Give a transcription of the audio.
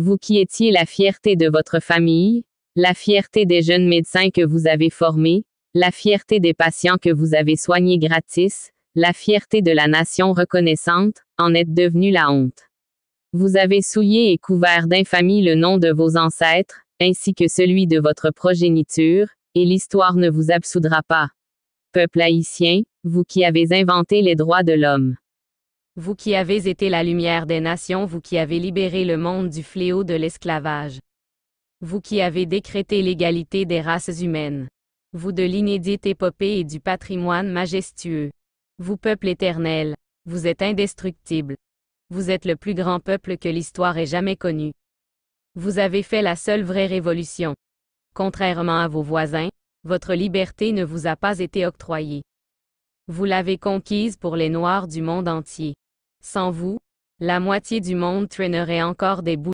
Vous qui étiez la fierté de votre famille, la fierté des jeunes médecins que vous avez formés, la fierté des patients que vous avez soignés gratis, la fierté de la nation reconnaissante, en êtes devenu la honte. Vous avez souillé et couvert d'infamie le nom de vos ancêtres, ainsi que celui de votre progéniture, et l'histoire ne vous absoudra pas. Peuple haïtien, vous qui avez inventé les droits de l'homme. Vous qui avez été la lumière des nations, vous qui avez libéré le monde du fléau de l'esclavage. Vous qui avez décrété l'égalité des races humaines. Vous de l'inédite épopée et du patrimoine majestueux. Vous peuple éternel, vous êtes indestructible. Vous êtes le plus grand peuple que l'histoire ait jamais connu. Vous avez fait la seule vraie révolution. Contrairement à vos voisins, votre liberté ne vous a pas été octroyée. Vous l'avez conquise pour les Noirs du monde entier. Sans vous, la moitié du monde traînerait encore des bouts